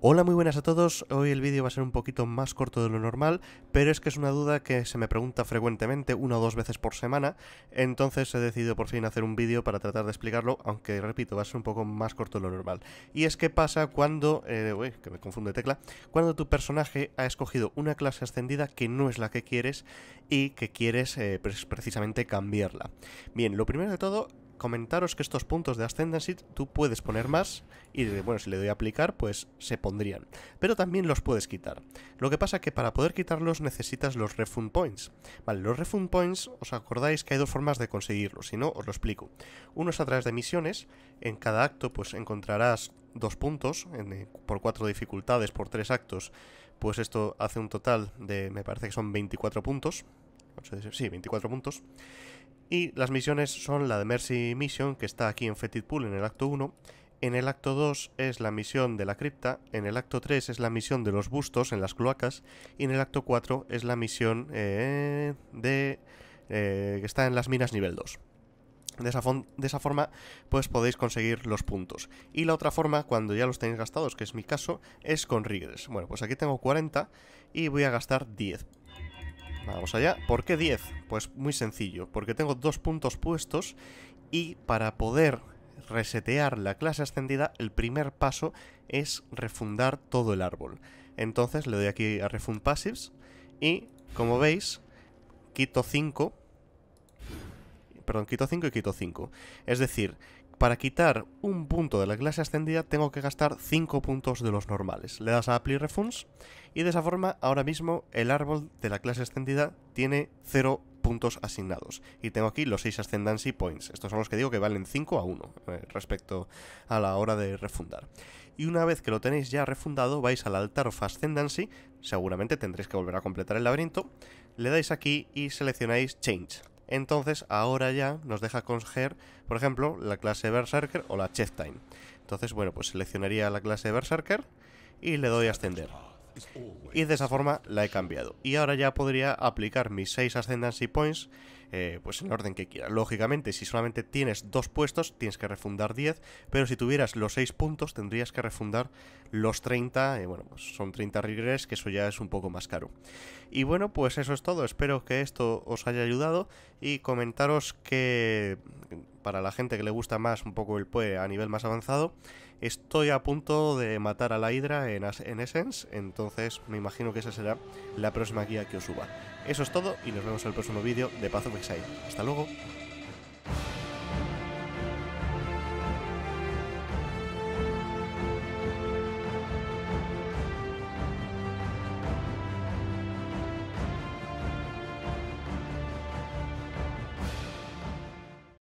Hola, muy buenas a todos. Hoy el vídeo va a ser un poquito más corto de lo normal, pero es que es una duda que se me pregunta frecuentemente, una o dos veces por semana, entonces he decidido por fin hacer un vídeo para tratar de explicarlo, aunque repito, va a ser un poco más corto de lo normal. Y es que pasa cuando, eh, que me confunde tecla, cuando tu personaje ha escogido una clase ascendida que no es la que quieres y que quieres eh, precisamente cambiarla. Bien, lo primero de todo comentaros que estos puntos de Ascendancy tú puedes poner más y bueno, si le doy a aplicar, pues se pondrían. Pero también los puedes quitar. Lo que pasa que para poder quitarlos necesitas los Refund Points. Vale, los Refund Points, os acordáis que hay dos formas de conseguirlos, si no, os lo explico. Uno es a través de misiones, en cada acto pues encontrarás dos puntos, eh, por cuatro dificultades, por tres actos, pues esto hace un total de, me parece que son 24 puntos. Sí, 24 puntos. Y las misiones son la de Mercy Mission, que está aquí en Fetid Pool en el acto 1. En el acto 2 es la misión de la cripta, en el acto 3 es la misión de los bustos en las cloacas, y en el acto 4 es la misión eh, de eh, que está en las minas nivel 2. De esa, de esa, forma, pues podéis conseguir los puntos. Y la otra forma, cuando ya los tenéis gastados, que es mi caso, es con Rigres. Bueno, pues aquí tengo 40 y voy a gastar 10. Vamos allá. ¿Por qué 10? Pues muy sencillo, porque tengo dos puntos puestos y para poder resetear la clase ascendida, el primer paso es refundar todo el árbol. Entonces le doy aquí a Refund Passives y, como veis, quito 5 perdón, quito 5 y quito 5. Es decir, para quitar un punto de la clase ascendida tengo que gastar 5 puntos de los normales. Le das a Apply Refunds y de esa forma ahora mismo el árbol de la clase ascendida tiene 0 puntos asignados. Y tengo aquí los 6 Ascendancy Points. Estos son los que digo que valen 5 a 1 eh, respecto a la hora de refundar. Y una vez que lo tenéis ya refundado, vais al altar of Ascendancy. Seguramente tendréis que volver a completar el laberinto. Le dais aquí y seleccionáis Change. Entonces, ahora ya nos deja conger, por ejemplo, la clase Berserker o la Chef Time. Entonces, bueno, pues seleccionaría la clase Berserker y le doy a ascender y de esa forma la he cambiado. Y ahora ya podría aplicar mis 6 Ascendancy Points eh, pues en el orden que quiera. Lógicamente, si solamente tienes dos puestos, tienes que refundar 10, pero si tuvieras los 6 puntos, tendrías que refundar los 30, eh, bueno, pues son 30 regress, que eso ya es un poco más caro. Y bueno, pues eso es todo, espero que esto os haya ayudado y comentaros que para la gente que le gusta más un poco el PoE a nivel más avanzado, estoy a punto de matar a la hidra en, en Essence, entonces me imagino que esa será la próxima guía que os suba. Eso es todo y nos vemos en el próximo vídeo de Path of Exile. Hasta luego.